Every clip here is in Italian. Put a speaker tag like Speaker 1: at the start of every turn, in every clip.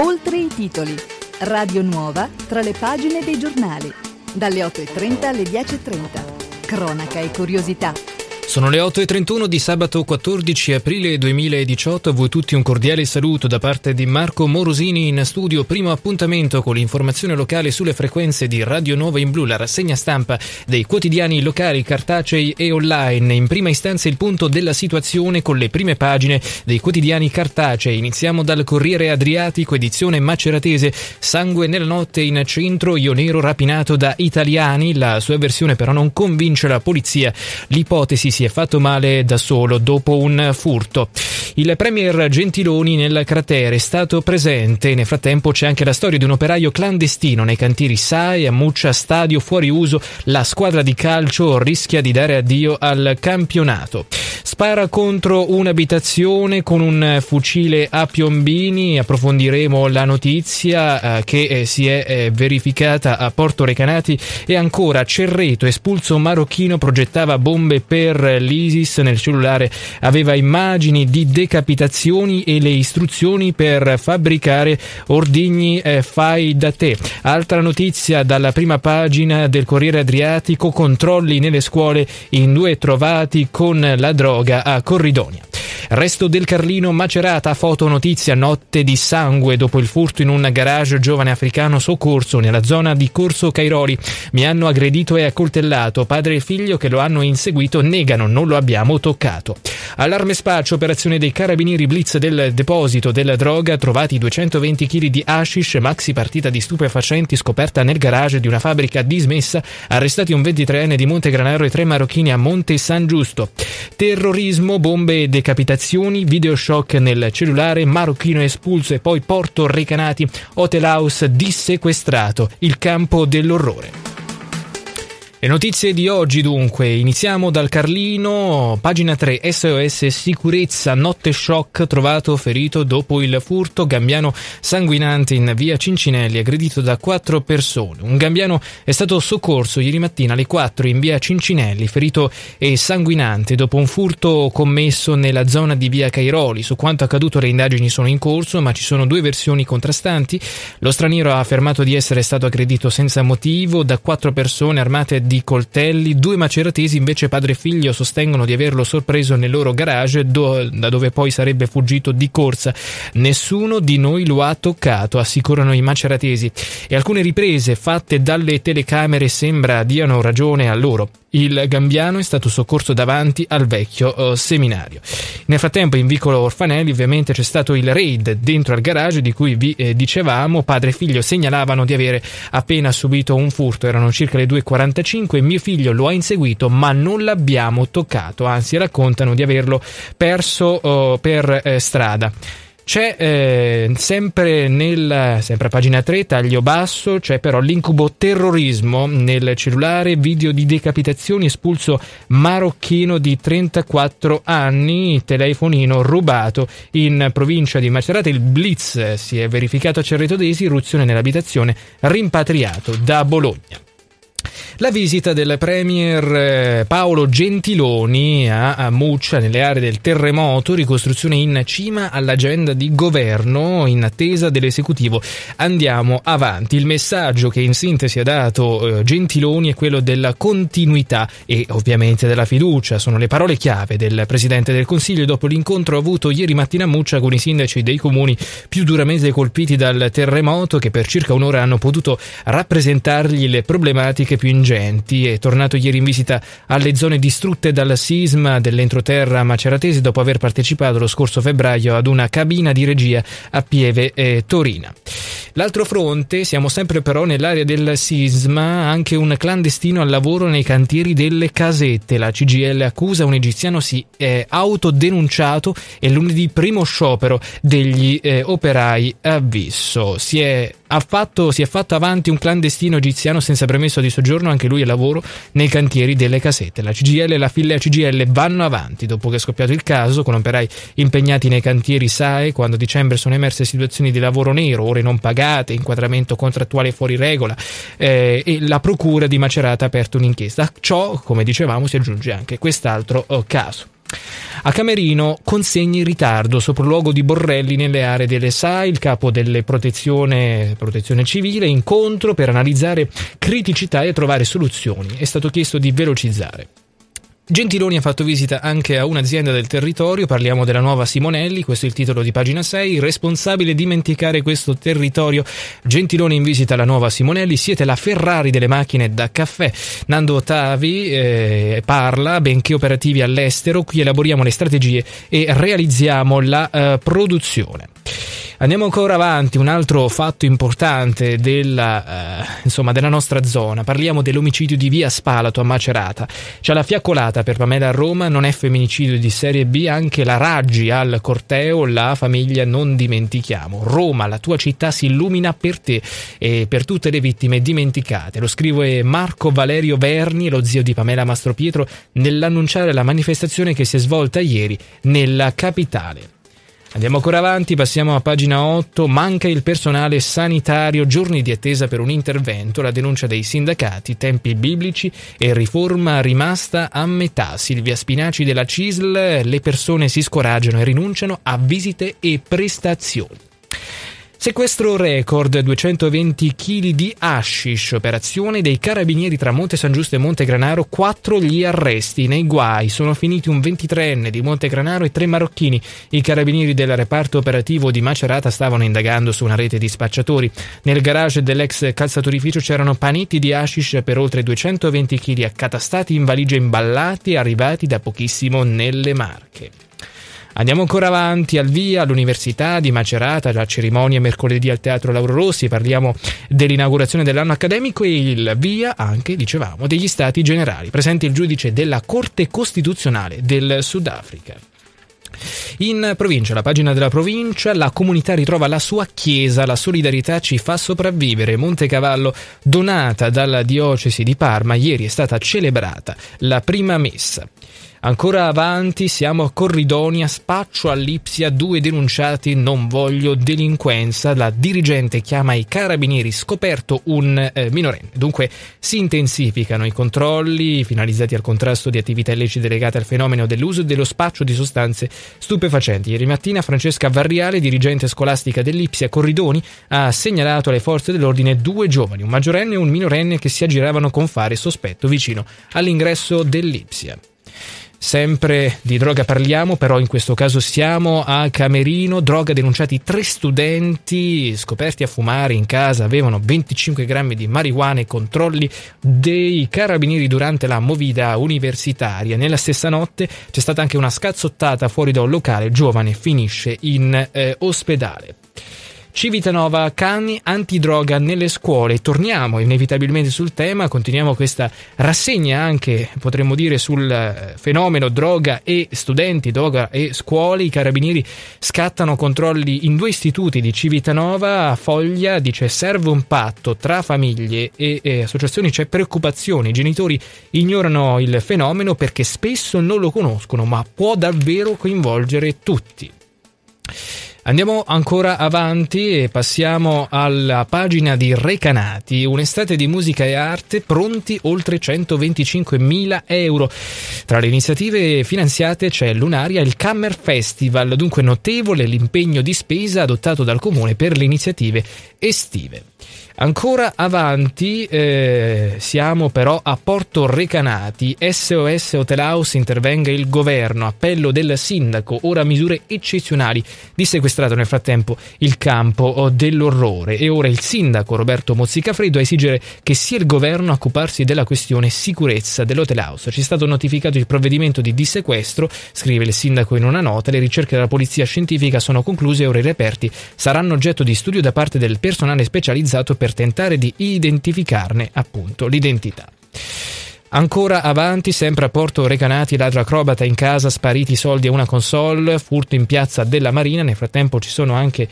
Speaker 1: Oltre i titoli. Radio Nuova tra le pagine dei giornali. Dalle 8.30 alle 10.30. Cronaca e curiosità. Sono le 8.31 di sabato 14 aprile 2018. A voi tutti un cordiale saluto da parte di Marco Morosini in studio. Primo appuntamento con l'informazione locale sulle frequenze di Radio Nova in Blu, la rassegna stampa dei quotidiani locali, cartacei e online. In prima istanza il punto della situazione con le prime pagine dei quotidiani cartacei. Iniziamo dal Corriere Adriatico, edizione maceratese. Sangue nella notte in centro, Ionero rapinato da italiani. La sua versione però non convince la polizia. L'ipotesi si si è fatto male da solo dopo un furto. Il premier Gentiloni nel cratere è stato presente. Nel frattempo c'è anche la storia di un operaio clandestino nei cantieri SAE a Muccia Stadio fuori uso. La squadra di calcio rischia di dare addio al campionato. Spara contro un'abitazione con un fucile a piombini. Approfondiremo la notizia eh, che eh, si è eh, verificata a Porto Recanati e ancora Cerreto espulso marocchino progettava bombe per l'ISIS nel cellulare aveva immagini di decapitazioni e le istruzioni per fabbricare ordigni eh, fai da te. Altra notizia dalla prima pagina del Corriere Adriatico, controlli nelle scuole in due trovati con la droga a Corridonia. Resto del Carlino Macerata, foto notizia, notte di sangue dopo il furto in un garage giovane africano soccorso nella zona di Corso Cairoli. Mi hanno aggredito e accoltellato, padre e figlio che lo hanno inseguito negano, non lo abbiamo toccato. Allarme spaccio, operazione dei carabinieri blitz del deposito della droga, trovati 220 kg di hashish, maxi partita di stupefacenti scoperta nel garage di una fabbrica dismessa, arrestati un 23enne di Monte Granaro e tre marocchini a Monte San Giusto. Terrorismo, bombe e decapitazioni video shock nel cellulare, marocchino espulso e poi porto recanati, Hotel House dissequestrato, il campo dell'orrore. Le notizie di oggi dunque, iniziamo dal Carlino, pagina 3, SOS sicurezza, notte shock, trovato ferito dopo il furto, gambiano sanguinante in via Cincinelli, aggredito da quattro persone. Un gambiano è stato soccorso ieri mattina alle 4 in via Cincinelli, ferito e sanguinante dopo un furto commesso nella zona di via Cairoli. Su quanto accaduto le indagini sono in corso, ma ci sono due versioni contrastanti. Lo straniero ha affermato di essere stato aggredito senza motivo da quattro persone armate di coltelli, due maceratesi invece padre e figlio sostengono di averlo sorpreso nel loro garage do, da dove poi sarebbe fuggito di corsa. Nessuno di noi lo ha toccato, assicurano i maceratesi e alcune riprese fatte dalle telecamere sembra diano ragione a loro. Il gambiano è stato soccorso davanti al vecchio eh, seminario. Nel frattempo, in vicolo Orfanelli, ovviamente c'è stato il raid dentro al garage di cui vi eh, dicevamo. Padre e figlio segnalavano di avere appena subito un furto, erano circa le 2.45. E mio figlio lo ha inseguito, ma non l'abbiamo toccato, anzi, raccontano di averlo perso oh, eh, per strada. C'è eh, sempre, nel, sempre a pagina 3, taglio basso, c'è però l'incubo terrorismo nel cellulare, video di decapitazioni, espulso marocchino di 34 anni, telefonino rubato in provincia di Macerata, il blitz si è verificato a Cerreto d'Esi, irruzione nell'abitazione, rimpatriato da Bologna. La visita del Premier eh, Paolo Gentiloni a Muccia nelle aree del terremoto, ricostruzione in cima all'agenda di governo in attesa dell'esecutivo. Andiamo avanti. Il messaggio che in sintesi ha dato eh, Gentiloni è quello della continuità e ovviamente della fiducia. Sono le parole chiave del Presidente del Consiglio dopo l'incontro avuto ieri mattina a Muccia con i sindaci dei comuni più duramente colpiti dal terremoto che per circa un'ora hanno potuto rappresentargli le problematiche più ingenti. È tornato ieri in visita alle zone distrutte dal sisma dell'entroterra maceratese dopo aver partecipato lo scorso febbraio ad una cabina di regia a Pieve eh, Torina. L'altro fronte, siamo sempre però nell'area del sisma, anche un clandestino al lavoro nei cantieri delle casette. La CGL accusa un egiziano si è autodenunciato e lunedì primo sciopero degli eh, operai avviso. Si è, affatto, si è fatto avanti un clandestino egiziano senza permesso di soggiorno giorno anche lui è lavoro nei cantieri delle casette. La CGL e la filiera CGL vanno avanti dopo che è scoppiato il caso, con operai impegnati nei cantieri SAE, quando a dicembre sono emerse situazioni di lavoro nero, ore non pagate, inquadramento contrattuale fuori regola eh, e la procura di Macerata ha aperto un'inchiesta. A ciò, come dicevamo, si aggiunge anche quest'altro eh, caso. A Camerino consegni in ritardo, sopralluogo di Borrelli nelle aree delle SAI, il capo delle protezione, protezione civile, incontro per analizzare criticità e trovare soluzioni. È stato chiesto di velocizzare. Gentiloni ha fatto visita anche a un'azienda del territorio, parliamo della nuova Simonelli, questo è il titolo di pagina 6, responsabile dimenticare questo territorio. Gentiloni in visita alla nuova Simonelli, siete la Ferrari delle macchine da caffè. Nando Ottavi eh, parla, benché operativi all'estero, qui elaboriamo le strategie e realizziamo la eh, produzione. Andiamo ancora avanti, un altro fatto importante della, eh, insomma, della nostra zona. Parliamo dell'omicidio di via Spalato a Macerata. C'è la fiaccolata per Pamela a Roma, non è femminicidio di serie B, anche la Raggi al corteo, la famiglia non dimentichiamo. Roma, la tua città si illumina per te e per tutte le vittime dimenticate. Lo scrive Marco Valerio Verni, lo zio di Pamela Mastropietro, nell'annunciare la manifestazione che si è svolta ieri nella capitale. Andiamo ancora avanti, passiamo a pagina 8. Manca il personale sanitario, giorni di attesa per un intervento, la denuncia dei sindacati, tempi biblici e riforma rimasta a metà. Silvia Spinaci della CISL, le persone si scoraggiano e rinunciano a visite e prestazioni. Sequestro record, 220 kg di hashish, operazione dei carabinieri tra Monte San Giusto e Monte Granaro, quattro gli arresti nei guai, sono finiti un 23enne di Monte Granaro e tre marocchini. I carabinieri del reparto operativo di Macerata stavano indagando su una rete di spacciatori. Nel garage dell'ex calzaturificio c'erano panetti di hashish per oltre 220 kg accatastati in valigie imballate arrivati da pochissimo nelle Marche. Andiamo ancora avanti al via, all'Università di Macerata, la cerimonia mercoledì al Teatro Lauro Rossi, parliamo dell'inaugurazione dell'anno accademico e il via anche, dicevamo, degli Stati Generali. Presente il giudice della Corte Costituzionale del Sudafrica. In provincia, la pagina della provincia, la comunità ritrova la sua chiesa, la solidarietà ci fa sopravvivere. Montecavallo, donata dalla diocesi di Parma, ieri è stata celebrata la prima messa Ancora avanti siamo a Corridonia, spaccio all'Ipsia, due denunciati, non voglio delinquenza. La dirigente chiama i carabinieri, scoperto un eh, minorenne. Dunque si intensificano i controlli finalizzati al contrasto di attività illecite legate al fenomeno dell'uso e dello spaccio di sostanze stupefacenti. Ieri mattina Francesca Varriale, dirigente scolastica dell'Ipsia Corridoni, ha segnalato alle forze dell'ordine due giovani, un maggiorenne e un minorenne, che si aggiravano con fare sospetto vicino all'ingresso dell'Ipsia. Sempre di droga parliamo, però in questo caso siamo a Camerino, droga denunciati tre studenti scoperti a fumare in casa, avevano 25 grammi di marijuana e controlli dei carabinieri durante la movida universitaria. Nella stessa notte c'è stata anche una scazzottata fuori da un locale, giovane finisce in eh, ospedale. Civitanova, cani antidroga nelle scuole. Torniamo inevitabilmente sul tema, continuiamo questa rassegna anche, potremmo dire, sul eh, fenomeno droga e studenti, droga e scuole. I carabinieri scattano controlli in due istituti di Civitanova. Foglia dice serve un patto tra famiglie e, e eh, associazioni, c'è preoccupazione. I genitori ignorano il fenomeno perché spesso non lo conoscono, ma può davvero coinvolgere tutti. Andiamo ancora avanti e passiamo alla pagina di Recanati, un'estate di musica e arte pronti oltre 125.000 euro. Tra le iniziative finanziate c'è Lunaria e il Kammer Festival, dunque notevole l'impegno di spesa adottato dal comune per le iniziative estive. Ancora avanti eh, siamo però a Porto Recanati, SOS Hotel House intervenga il governo, appello del sindaco, ora misure eccezionali, dissequestrato nel frattempo il campo oh, dell'orrore e ora il sindaco Roberto Mozzicafreddo a esigere che sia il governo a occuparsi della questione sicurezza dell'hotel house. Ci è stato notificato il provvedimento di dissequestro, scrive il sindaco in una nota, le ricerche della polizia scientifica sono concluse e ora i reperti saranno oggetto di studio da parte del personale specializzato per per tentare di identificarne appunto l'identità. Ancora avanti, sempre a Porto Recanati, ladro acrobata in casa, spariti i soldi e una console, furto in piazza della Marina. Nel frattempo ci sono anche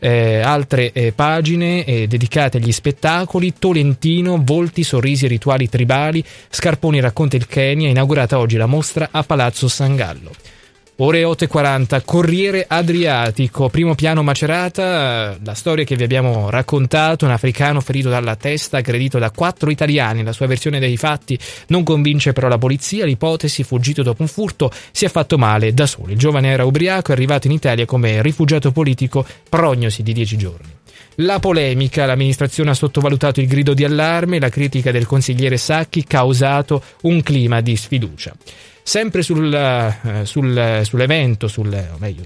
Speaker 1: eh, altre eh, pagine eh, dedicate agli spettacoli. Tolentino, volti, sorrisi rituali tribali. Scarponi racconta il Kenya, inaugurata oggi la mostra a Palazzo San Gallo. Ore 8.40, Corriere Adriatico, primo piano Macerata, la storia che vi abbiamo raccontato, un africano ferito dalla testa, aggredito da quattro italiani, la sua versione dei fatti non convince però la polizia, l'ipotesi fuggito dopo un furto si è fatto male da solo. Il giovane era ubriaco, è arrivato in Italia come rifugiato politico, prognosi di dieci giorni. La polemica, l'amministrazione ha sottovalutato il grido di allarme, la critica del consigliere Sacchi causato un clima di sfiducia. Sempre sul, eh, sul, sull'evento, sul, o meglio,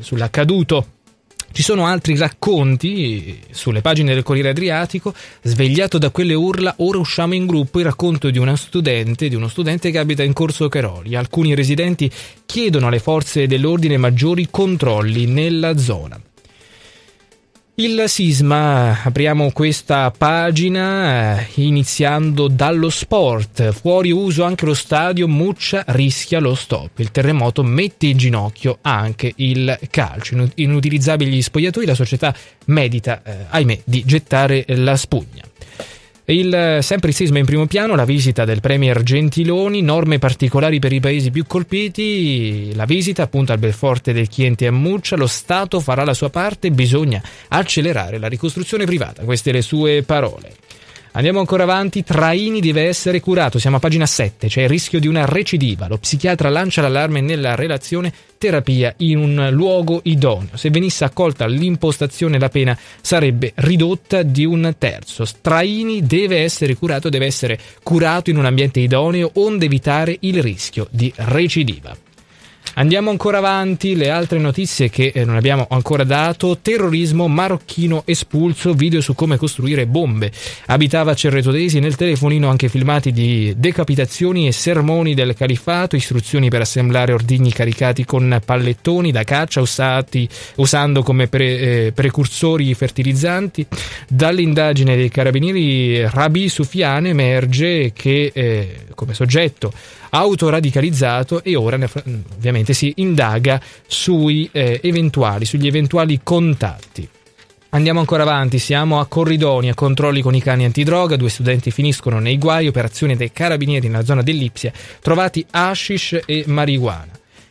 Speaker 1: sull'accaduto ci sono altri racconti sulle pagine del Corriere Adriatico, svegliato da quelle urla, ora usciamo in gruppo, il racconto di una studente, di uno studente che abita in Corso Caroli. Alcuni residenti chiedono alle forze dell'ordine maggiori controlli nella zona. Il sisma, apriamo questa pagina eh, iniziando dallo sport, fuori uso anche lo stadio, Muccia rischia lo stop, il terremoto mette in ginocchio anche il calcio, inutilizzabili gli spogliatoi, la società medita, eh, ahimè, di gettare la spugna. Il, eh, sempre il sisma in primo piano, la visita del Premier Gentiloni, norme particolari per i paesi più colpiti, la visita appunto al Belforte del Chiente a Murcia, lo Stato farà la sua parte, bisogna accelerare la ricostruzione privata, queste le sue parole. Andiamo ancora avanti, Traini deve essere curato, siamo a pagina 7, c'è cioè il rischio di una recidiva, lo psichiatra lancia l'allarme nella relazione terapia in un luogo idoneo, se venisse accolta l'impostazione la pena sarebbe ridotta di un terzo, Traini deve essere curato, deve essere curato in un ambiente idoneo onde evitare il rischio di recidiva. Andiamo ancora avanti, le altre notizie che eh, non abbiamo ancora dato. Terrorismo marocchino espulso, video su come costruire bombe. Abitava Cerretodesi nel telefonino anche filmati di decapitazioni e sermoni del califfato, istruzioni per assemblare ordigni caricati con pallettoni da caccia usati, usando come pre, eh, precursori fertilizzanti. Dall'indagine dei carabinieri Rabi Sufiane emerge che eh, come soggetto autoradicalizzato e ora ovviamente si indaga sui, eh, eventuali, sugli eventuali contatti. Andiamo ancora avanti, siamo a Corridoni, a controlli con i cani antidroga, due studenti finiscono nei guai, operazione dei carabinieri nella zona dell'Ipsia, trovati hashish e marijuana.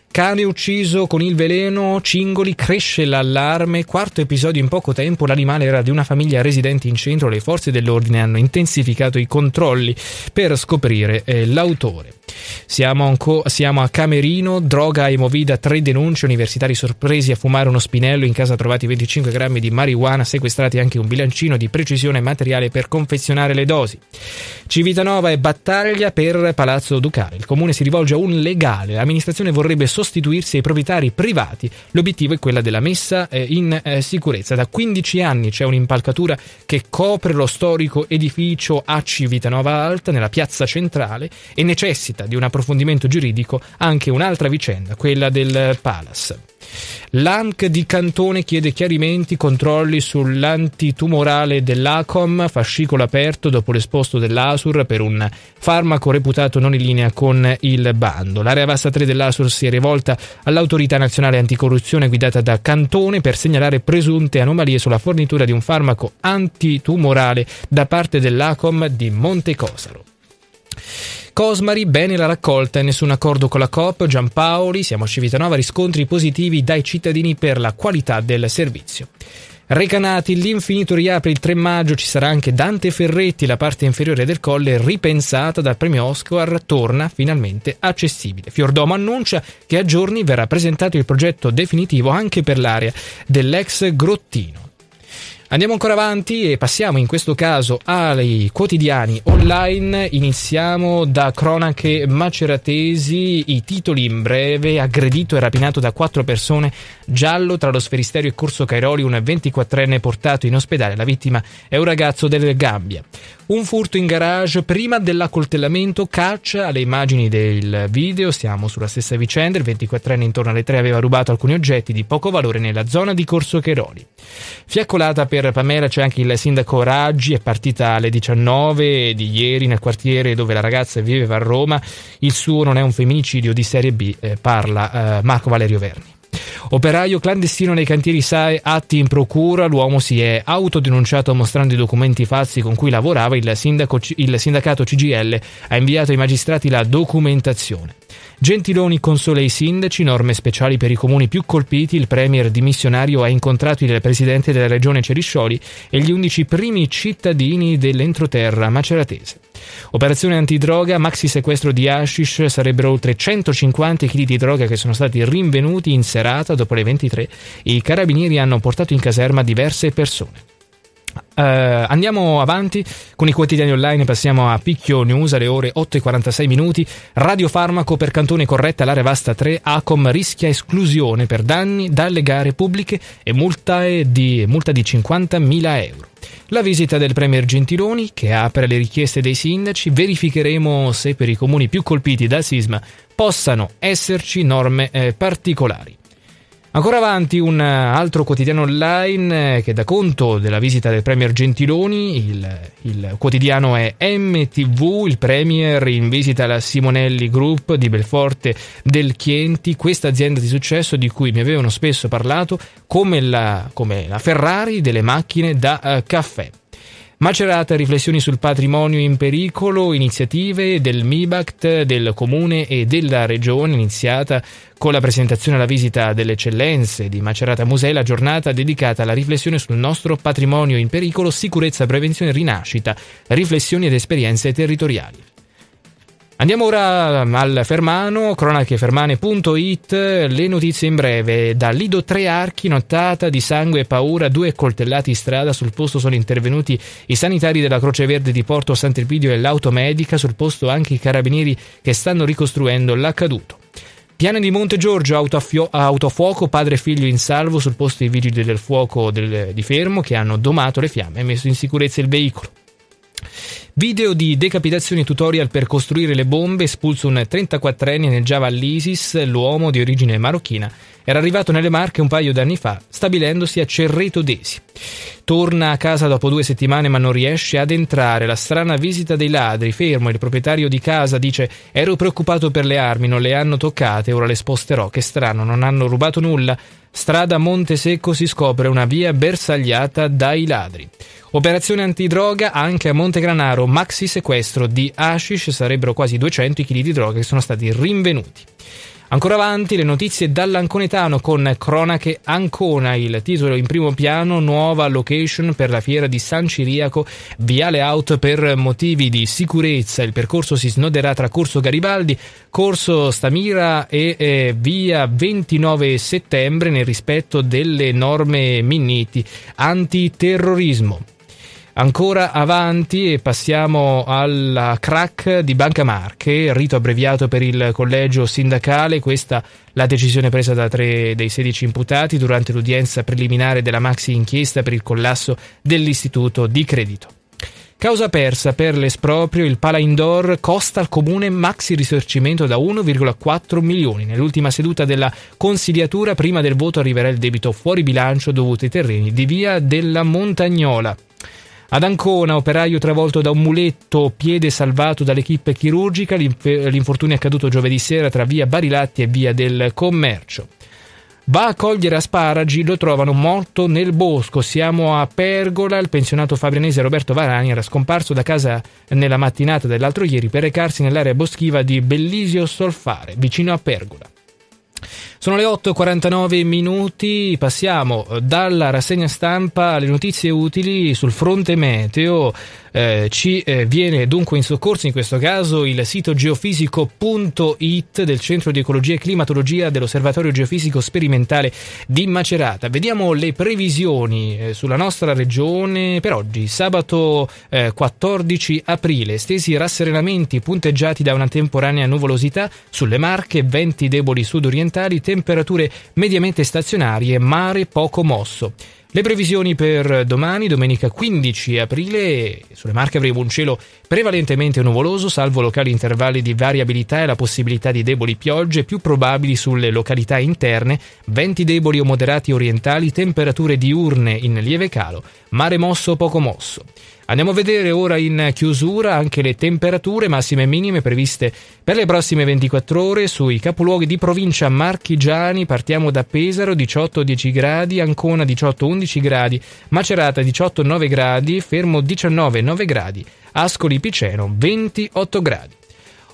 Speaker 1: Cane ucciso con il veleno, cingoli, cresce l'allarme. Quarto episodio in poco tempo, l'animale era di una famiglia residente in centro, le forze dell'ordine hanno intensificato i controlli per scoprire eh, l'autore. Siamo, anco, siamo a Camerino, droga e movida, tre denunce, universitari sorpresi a fumare uno spinello, in casa trovati 25 grammi di marijuana, sequestrati anche un bilancino di precisione e materiale per confezionare le dosi. Civitanova e battaglia per Palazzo Ducale. Il comune si rivolge a un legale, l'amministrazione vorrebbe sostituirsi ai proprietari privati. L'obiettivo è quella della messa eh, in eh, sicurezza. Da 15 anni c'è un'impalcatura che copre lo storico edificio a Civitanova Alta nella piazza centrale e necessita richiesta di un approfondimento giuridico anche un'altra vicenda, quella del Palace. L'ANC di Cantone chiede chiarimenti, controlli sull'antitumorale dell'ACOM, fascicolo aperto dopo l'esposto dell'ASUR per un farmaco reputato non in linea con il bando. L'area bassa 3 dell'ASUR si è rivolta all'autorità nazionale anticorruzione guidata da Cantone per segnalare presunte anomalie sulla fornitura di un farmaco antitumorale da parte dell'ACOM di Montecosaro. Cosmari, bene la raccolta e nessun accordo con la COP. Giampaoli, siamo a Civitanova, riscontri positivi dai cittadini per la qualità del servizio. Recanati, l'infinito riapre il 3 maggio, ci sarà anche Dante Ferretti, la parte inferiore del colle ripensata dal premio Oscar torna finalmente accessibile. Fiordomo annuncia che a giorni verrà presentato il progetto definitivo anche per l'area dell'ex grottino. Andiamo ancora avanti e passiamo in questo caso ai quotidiani online. Iniziamo da cronache maceratesi, i titoli in breve, aggredito e rapinato da quattro persone, giallo tra lo sferisterio e Corso Cairoli, un 24enne portato in ospedale. La vittima è un ragazzo del Gambia. Un furto in garage prima dell'accoltellamento, caccia alle immagini del video, siamo sulla stessa vicenda, il 24enne intorno alle 3 aveva rubato alcuni oggetti di poco valore nella zona di Corso Cheroli. Fiaccolata per Pamela c'è anche il sindaco Raggi, è partita alle 19 di ieri nel quartiere dove la ragazza viveva a Roma, il suo non è un femminicidio di serie B, eh, parla eh, Marco Valerio Verni. Operaio clandestino nei cantieri SAE, atti in procura, l'uomo si è autodenunciato mostrando i documenti falsi con cui lavorava, il, sindaco, il sindacato CGL ha inviato ai magistrati la documentazione. Gentiloni consola i sindaci, norme speciali per i comuni più colpiti, il premier dimissionario ha incontrato il presidente della regione Ceriscioli e gli 11 primi cittadini dell'entroterra maceratese. Operazione antidroga, maxi sequestro di hashish, sarebbero oltre 150 kg di droga che sono stati rinvenuti in serata dopo le 23 e i carabinieri hanno portato in caserma diverse persone. Uh, andiamo avanti con i quotidiani online, passiamo a Picchio News alle ore 8 e 46 minuti. Radiofarmaco per Cantone corretta l'area vasta 3, Acom rischia esclusione per danni dalle gare pubbliche e multa di, multa di 50.000 euro. La visita del Premier Gentiloni, che apre le richieste dei sindaci, verificheremo se per i comuni più colpiti dal sisma possano esserci norme eh, particolari. Ancora avanti un eh, altro quotidiano online eh, che dà conto della visita del Premier Gentiloni, il, il, quotidiano è MTV, il Premier in visita alla Simonelli Group di Belforte del Chienti, questa azienda di successo di cui mi avevano spesso parlato come la, come la Ferrari delle macchine da uh, caffè. Macerata, riflessioni sul patrimonio in pericolo, iniziative del MIBACT, del Comune e della Regione, iniziata con la presentazione alla visita delle eccellenze di Macerata Musei, la giornata dedicata alla riflessione sul nostro patrimonio in pericolo, sicurezza, prevenzione, rinascita, riflessioni ed esperienze territoriali. Andiamo ora al Fermano, cronachefermane.it, le notizie in breve. Da Lido Tre Archi, nottata di sangue e paura, due coltellati in strada, sul posto sono intervenuti i sanitari della Croce Verde di Porto Sant'Elpidio e l'automedica, sul posto anche i carabinieri che stanno ricostruendo l'accaduto. Piane di Monte Giorgio, autofuoco, padre e figlio in salvo sul posto i vigili del fuoco del, di Fermo che hanno domato le fiamme e messo in sicurezza il veicolo. Video di decapitazione tutorial per costruire le bombe, espulso un 34enne nel Java all'ISIS, l'uomo di origine marocchina era arrivato nelle Marche un paio d'anni fa, stabilendosi a Cerreto d'Esi. Torna a casa dopo due settimane ma non riesce ad entrare. La strana visita dei ladri, fermo, il proprietario di casa dice «Ero preoccupato per le armi, non le hanno toccate, ora le sposterò, che strano, non hanno rubato nulla». Strada Monte Secco si scopre una via bersagliata dai ladri. Operazione antidroga anche a Monte Granaro, maxi sequestro di hashish, sarebbero quasi 200 kg di droga che sono stati rinvenuti. Ancora avanti le notizie dall'Anconetano con Cronache Ancona, il titolo in primo piano, nuova location per la fiera di San Ciriaco, viale out per motivi di sicurezza, il percorso si snoderà tra Corso Garibaldi, Corso Stamira e eh, via 29 settembre nel rispetto delle norme Minniti antiterrorismo. Ancora avanti e passiamo alla crack di Banca Marche, rito abbreviato per il collegio sindacale, questa la decisione presa da tre dei 16 imputati durante l'udienza preliminare della maxi inchiesta per il collasso dell'istituto di credito. Causa persa per l'esproprio, il Pala Indoor costa al comune maxi risarcimento da 1,4 milioni. Nell'ultima seduta della consigliatura, prima del voto, arriverà il debito fuori bilancio dovuto ai terreni di via della Montagnola. Ad Ancona, operaio travolto da un muletto, piede salvato dall'equipe chirurgica, l'infortunio è accaduto giovedì sera tra via Barilatti e via del Commercio. Va a cogliere asparagi, lo trovano morto nel bosco. Siamo a Pergola, il pensionato fabrianese Roberto Varani era scomparso da casa nella mattinata dell'altro ieri per recarsi nell'area boschiva di Bellisio Solfare, vicino a Pergola. Sono le 8.49 minuti, passiamo eh, dalla rassegna stampa alle notizie utili sul fronte meteo. Eh, ci eh, viene dunque in soccorso in questo caso il sito geofisico.it del Centro di Ecologia e Climatologia dell'Osservatorio Geofisico Sperimentale di Macerata. Vediamo le previsioni eh, sulla nostra regione per oggi, sabato 14 eh, aprile. Stesi rasserenamenti punteggiati da una temporanea nuvolosità sulle Marche, venti deboli sudorientali, temperature mediamente stazionarie, mare poco mosso. Le previsioni per domani, domenica 15 aprile, sulle Marche avremo un cielo prevalentemente nuvoloso, salvo locali intervalli di variabilità e la possibilità di deboli piogge più probabili sulle località interne, venti deboli o moderati orientali, temperature diurne in lieve calo, mare mosso o poco mosso. Andiamo a vedere ora in chiusura anche le temperature massime e minime previste per le prossime 24 ore sui capoluoghi di provincia marchigiani. Partiamo da Pesaro 18-10 gradi, Ancona 18-11 gradi, Macerata 18-9 gradi, Fermo 19-9 gradi, Ascoli Piceno 28 gradi.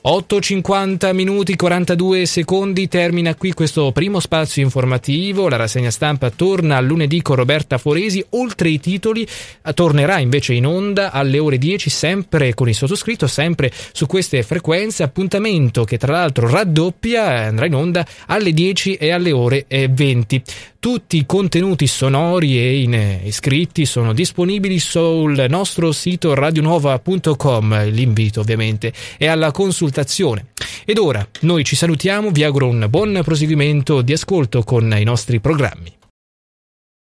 Speaker 1: 8.50 minuti 42 secondi termina qui questo primo spazio informativo, la rassegna stampa torna a lunedì con Roberta Foresi, oltre i titoli tornerà invece in onda alle ore 10 sempre con il sottoscritto, sempre su queste frequenze, appuntamento che tra l'altro raddoppia, andrà in onda alle 10 e alle ore 20. Tutti i contenuti sonori e in, eh, iscritti sono disponibili sul nostro sito radionuova.com. L'invito ovviamente è alla consultazione. Ed ora noi ci salutiamo, vi auguro un buon proseguimento di ascolto con i nostri programmi.